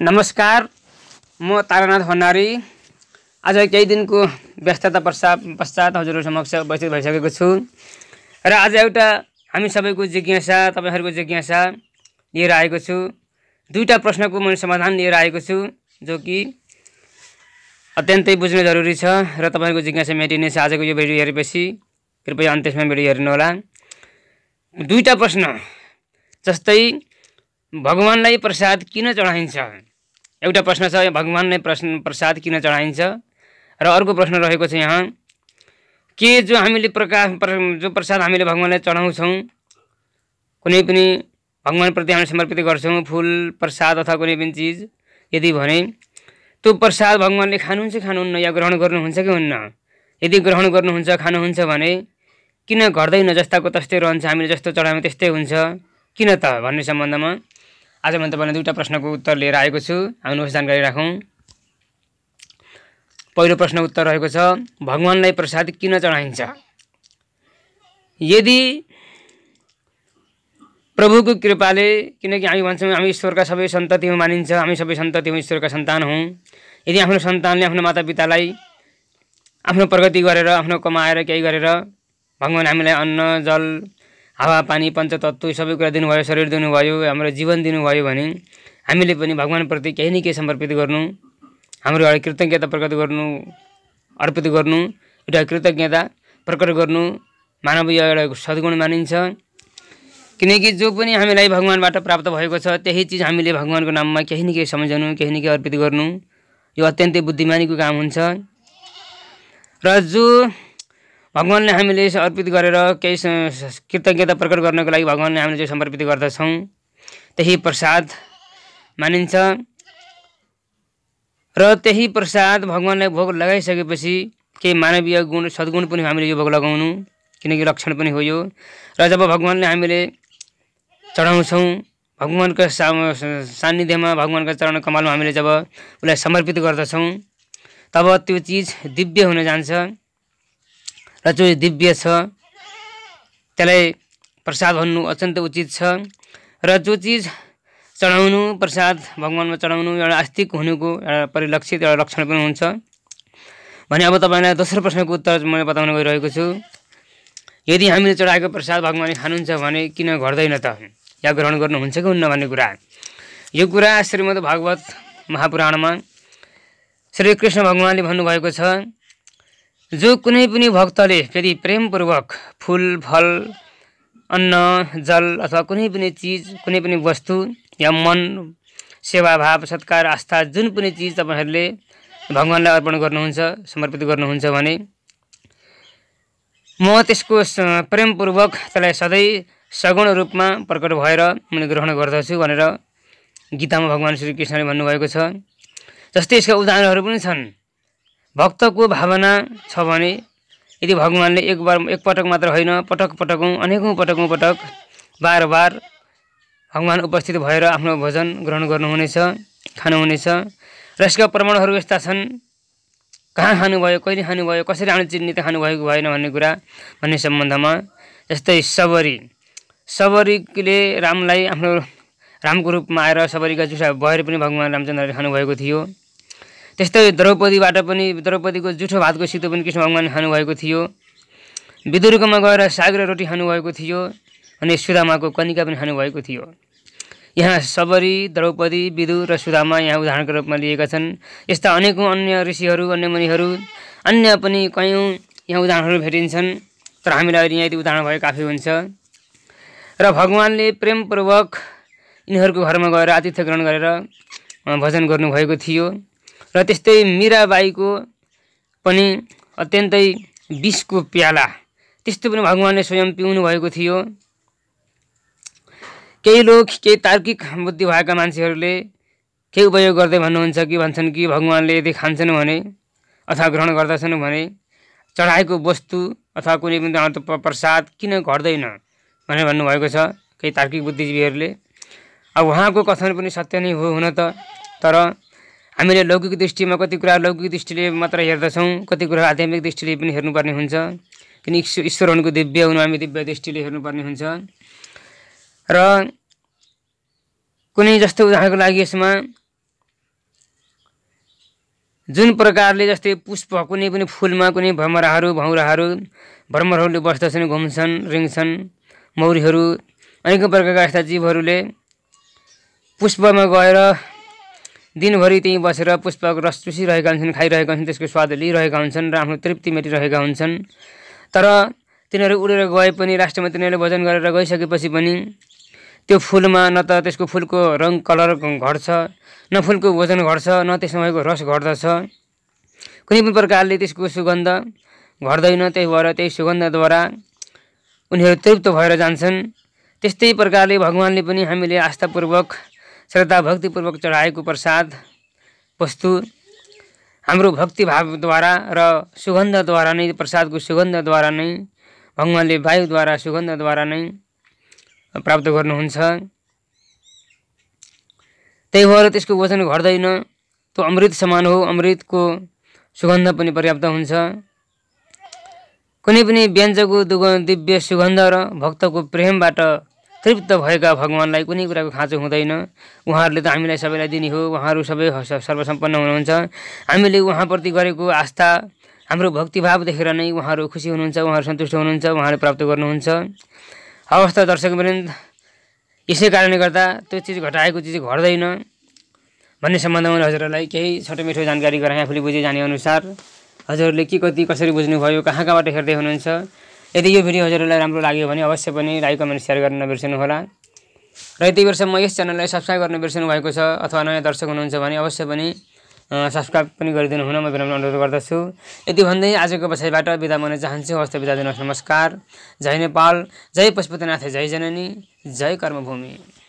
नमस्कार म तारानाथ भण्डारी आज केही दिनको व्यस्तता पश्चात पश्चात हजुरहरू समक्ष उपस्थित भइसकेको छु र आज एउटा हामी सबैको जिज्ञासा तपाईँहरूको जिज्ञासा लिएर आएको छु दुईवटा प्रश्नको मैले समाधान लिएर आएको छु जो कि अत्यन्तै बुझ्न जरुरी छ र तपाईँहरूको जिज्ञासा मेटिनेछ आजको यो भिडियो हेरेपछि कृपया अन्त्यसमा भिडियो हेर्नुहोला दुईवटा प्रश्न जस्तै भगवान्लाई प्रसाद किन चढाइन्छ एउटा प्रश्न छ भगवान्लाई प्रश्न प्रसाद किन चढाइन्छ र अर्को प्रश्न रहेको छ यहाँ के जो हामीले प्रकाश प्र, जो प्रसाद हामीले भगवान्लाई चढाउँछौँ कुनै पनि भगवान्प्रति हामी समर्पित गर्छौँ फुल प्रसाद अथवा कुनै पनि चिज यदि भने त्यो प्रसाद भगवान्ले खानुहुन्छ खानुहुन्न या ग्रहण गर्नुहुन्छ कि हुन्न यदि ग्रहण गर्नुहुन्छ खानुहुन्छ भने किन घट्दैन जस्ताको तस्तै रहन्छ हामीले जस्तो चढायौँ त्यस्तै हुन्छ किन त भन्ने सम्बन्धमा आज म तपाईँलाई दुईवटा प्रश्नको उत्तर लिएर आएको छु आउनुहोस् जानकारी राखौँ पहिलो प्रश्न उत्तर रहेको छ भगवान्लाई प्रसाद किन चढाइन्छ यदि प्रभुको कृपाले किनकि हामी भन्छौँ हामी ईश्वरका सबै सन्तति मानिन्छ हामी सबै सन्तति हुँ ईश्वरका सन्तान हौँ यदि आफ्नो सन्तानले आफ्नो मातापितालाई आफ्नो प्रगति गरेर आफ्नो कमाएर केही गरेर भगवान् हामीलाई अन्न जल हावा हावापानी पञ्चतत्व सबै कुरा दिनुभयो शरीर दिनुभयो हाम्रो जीवन दिनुभयो भने हामीले पनि भगवान्प्रति केही न केही समर्पित गर्नु हाम्रो एउटा कृतज्ञता प्रकट गर्नु अर्पित गर्नु एउटा कृतज्ञता प्रकट गर्नु मानवीय एउटा सद्गुण मानिन्छ किनकि जो पनि हामीलाई भगवान्बाट प्राप्त भएको छ त्यही चिज हामीले भगवान्को नाममा केही न केही सम्झनु केही न केही अर्पित गर्नु यो अत्यन्तै बुद्धिमानीको काम हुन्छ र जो भगवान्ले हामीले अर्पित गरेर केही कृतज्ञता प्रकट गर्नको लागि भगवान्ले हामीले जो समर्पित गर्दछौँ त्यही प्रसाद मानिन्छ र त्यही प्रसाद भगवान्लाई भोग लगाइसकेपछि केही मानवीय गुण सद्गुण पनि हामीले यो भोग लगाउनु किनकि लक्षण पनि हो यो र जब भगवान्ले हामीले चढाउँछौँ भगवान्को सा सान्निध्यमा भगवान्को चरण कमालमा हामीले जब उसलाई समर्पित गर्दछौँ तब त्यो चिज दिव्य हुन जान्छ र जो दिव्य छ त्यसलाई प्रसाद भन्नु अत्यन्त उचित छ र जो चिज चढाउनु प्रसाद भगवान्मा चढाउनु एउटा आस्तिक हुनुको एउटा परिलक्षित एउटा लक्षण पनि हुन्छ भने अब तपाईँलाई दोस्रो प्रश्नको उत्तर मैले बताउन गइरहेको छु यदि हामीले चढाएको प्रसाद भगवान्ले खानुहुन्छ भने किन घट्दैन त या ग्रहण गर्नुहुन्छ कि हुन्न भन्ने कुरा यो कुरा श्रीमद् भागवत महापुराणमा श्रीकृष्ण भगवान्ले भन्नुभएको छ जो कुनै पनि भक्तले यदि प्रेमपूर्वक फुल फल अन्न जल अथवा कुनै पनि चिज कुनै पनि वस्तु या मन सेवाभाव सत्कार आस्था जुन पनि चिज तपाईँहरूले भगवान्लाई अर्पण गर्नुहुन्छ समर्पित गर्नुहुन्छ भने म त्यसको प्रेमपूर्वक त्यसलाई सधैँ सगुण रूपमा प्रकट भएर मैले ग्रहण गर्दछु भनेर गीतामा भगवान् श्रीकृष्णले भन्नुभएको छ जस्तै यसका उदाहरणहरू पनि छन् भक्तको भावना छ भने यदि भगवान्ले एक बार एकपटक मात्र होइन पटक पटकौँ अनेकौँ पटकौँ पटक बार बार भगवान् उपस्थित भएर आफ्नो भोजन ग्रहण गर्नुहुनेछ खानुहुनेछ र यसका प्रमाणहरू यस्ता छन् कहाँ खानुभयो कहिले खानुभयो कसरी आउने चिन्ने त खानुभएको भएन भन्ने कुरा भन्ने सम्बन्धमा जस्तै सबरी सबरीले रामलाई आफ्नो रामको रूपमा आएर सबरीका जुसा भएर पनि भगवान् रामचन्द्रले खानुभएको थियो त्यस्तै द्रौपदीबाट पनि द्रौपदीको जुठो भातको सितो पनि कृष्ण भगवान् खानुभएको थियो विदुर्गमा गएर साग र रोटी खानुभएको थियो अनि सुदामाको कनिका पनि खानुभएको थियो यहाँ सबरी द्रौपदी विदुर र सुदामा यहाँ उदाहरणको रूपमा लिएका छन् यस्ता अनेकौँ अन्य ऋषिहरू अन्य मुनिहरू अन्य पनि कयौँ यहाँ उदाहरणहरू भेटिन्छन् तर हामीलाई अहिले यहाँ यदि उदाहरण भए काफी हुन्छ र भगवान्ले प्रेमपूर्वक यिनीहरूको घरमा गएर आतिथ्य ग्रहण गरेर भजन गर्नुभएको थियो र त्यस्तै मिराबाईको पनि अत्यन्तै विषको प्याला त्यस्तो पनि भगवान्ले स्वयं पिउनु भएको थियो केही लोक केही तार्किक बुद्धि भएका मान्छेहरूले केही उपयोग गर्दै भन्नुहुन्छ कि भन्छन् कि भगवान्ले यदि खान्छन् भने अथवा ग्रहण गर्दछन् भने चढाएको वस्तु अथवा कुनै पनि प्रसाद किन घट्दैन भनेर भन्नुभएको छ केही तार्किक बुद्धिजीवीहरूले अब उहाँको कथन पनि सत्य नै हो हुन त तर हामीले लौकिक दृष्टिमा कति कुरा लौकिक दृष्टिले मात्र हेर्दछौँ कति कुरा आध्यात्मिक दृष्टिले पनि हेर्नुपर्ने हुन्छ किन ईश्वर ईश्वरहरूको दिव्य हुनु हामी दिव्य दृष्टिले हेर्नुपर्ने हुन्छ र कुनै जस्तो उदाहरणको लागि यसमा जुन प्रकारले जस्तै पुष्प कुनै पनि फुलमा कुनै भ्रमराहरू भौराहरू भ्रमरहरूले बस्दछन् घुम्छन् रिङ्छन् मौरीहरू अनेकौँ प्रकारका यस्ता जीवहरूले पुष्पमा गएर दिनभरि त्यहीँ बसेर पुष्पक रस चुसिरहेका हुन्छन् खाइरहेका हुन्छन् त्यसको स्वाद लिइरहेका हुन्छन् र आफ्नो तृप्ति मेटिरहेका हुन्छन् तर तिनीहरू उडेर गए पनि राष्ट्रमा तिनीहरूले भोजन गरेर गइसकेपछि पनि त्यो फुलमा न त त्यसको फुलको रङ कलर घट्छ न फुलको भोजन घट्छ न त्यसमा भएको रस घट्दछ कुनै पनि प्रकारले त्यसको सुगन्ध घट्दैन त्यही भएर त्यही सुगन्धद्वारा उनीहरू तृप्त भएर जान्छन् त्यस्तै प्रकारले भगवान्ले पनि हामीले आस्थापूर्वक श्रद्धा भक्तिपूर्वक चढाएको प्रसाद वस्तु हाम्रो भक्तिभावद्वारा र सुगन्धद्वारा नै प्रसादको सुगन्धद्वारा नै भगवान्ले वायुद्वारा सुगन्धद्वारा नै प्राप्त गर्नुहुन्छ त्यही भएर त्यसको वचन घट्दैन त्यो अमृत समान हो अमृतको सुगन्ध पनि पर्याप्त हुन्छ कुनै पनि व्यञ्जको दुग दिव्य सुगन्ध र भक्तको प्रेमबाट तृप्त भएका भगवान्लाई कुनै कुराको खाँचो हुँदैन उहाँहरूले त हामीलाई सबैलाई दिने हो उहाँहरू सबै सर्वसम्पन्न हुनुहुन्छ हामीले उहाँप्रति गरेको आस्था हाम्रो भक्तिभाव देखेर नै उहाँहरू खुसी हुनुहुन्छ उहाँहरू सन्तुष्ट हुनुहुन्छ उहाँले प्राप्त गर्नुहुन्छ हवस् त दर्शकवृन्द यसै कारणले गर्दा त्यो चिज घटाएको चिज घट्दैन भन्ने सम्बन्धमा मैले हजुरहरूलाई केही छोटो मिठो जानकारी गराएँ आफूले बुझे जाने अनुसार हजुरहरूले के कति कसरी बुझ्नुभयो कहाँ कहाँबाट हेर्दै हुनुहुन्छ यदि यो भिडियो हजुरहरूलाई राम्रो लाग्यो भने अवश्य पनि लाइक कमेन्ट सेयर गर्न होला र यति वर्ष म यस च्यानललाई सब्सक्राइब गर्न बिर्सिनु भएको छ अथवा नयाँ दर्शक हुनुहुन्छ भने अवश्य पनि सब्सक्राइब पनि गरिदिनु हुन म विनम्र अनुरोध गर्दछु यति भन्दै आजको बसाइबाट बिदा मन चाहन्छु हस्त बिदा दिनुहोस् नमस्कार जय नेपाल जय पशुपतिनाथ जय जननी जय कर्मभूमि